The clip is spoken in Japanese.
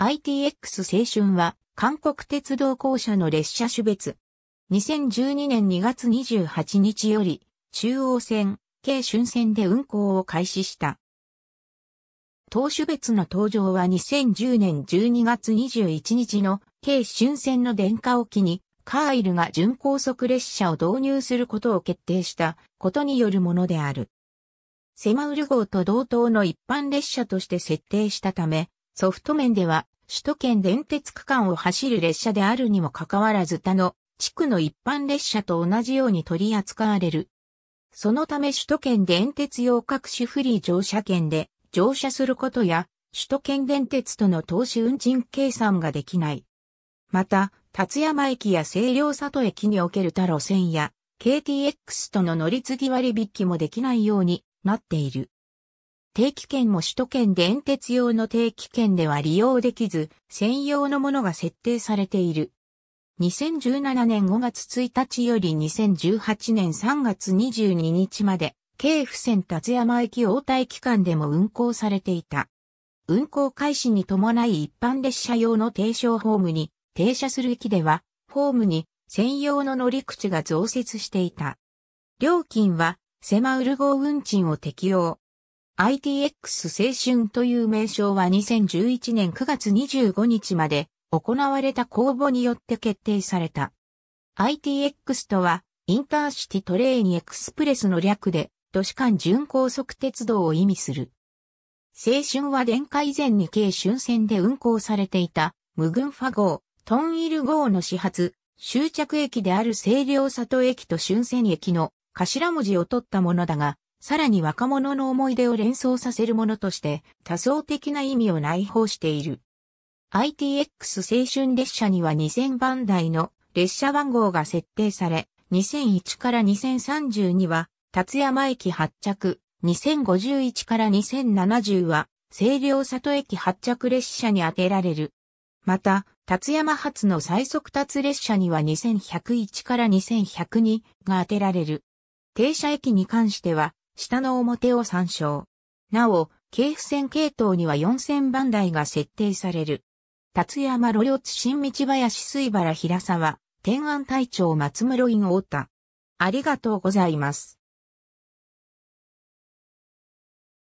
ITX 青春は韓国鉄道公社の列車種別。2012年2月28日より中央線、京春線で運行を開始した。当種別の登場は2010年12月21日の京春線の電化を機にカーイルが準高速列車を導入することを決定したことによるものである。セマウル号と同等の一般列車として設定したため、ソフト面では、首都圏電鉄区間を走る列車であるにもかかわらず他の地区の一般列車と同じように取り扱われる。そのため首都圏電鉄用各種フリー乗車券で乗車することや、首都圏電鉄との投資運賃計算ができない。また、立山駅や清涼里駅における他路線や、KTX との乗り継ぎ割引もできないようになっている。定期券も首都圏電鉄用の定期券では利用できず、専用のものが設定されている。2017年5月1日より2018年3月22日まで、京府線立山駅応対期間でも運行されていた。運行開始に伴い一般列車用の停車ホームに停車する駅では、ホームに専用の乗り口が増設していた。料金は、セマウル号運賃を適用。ITX 青春という名称は2011年9月25日まで行われた公募によって決定された。ITX とは、インターシティトレーンエクスプレスの略で、都市間巡高速鉄道を意味する。青春は電化以前に軽春線で運行されていた、無群ファ号、トンイル号の始発、終着駅である清涼里駅と春線駅の頭文字を取ったものだが、さらに若者の思い出を連想させるものとして多層的な意味を内包している。ITX 青春列車には2000番台の列車番号が設定され、2001から2032は達山駅発着、2051から2070は清涼里駅発着列車に当てられる。また、達山発の最速達列車には2101から2102が当てられる。停車駅に関しては、下の表を参照。なお、京府線系統には4000番台が設定される。達山路両津新道林水原平沢、天安隊長松室院太田。ありがとうございます。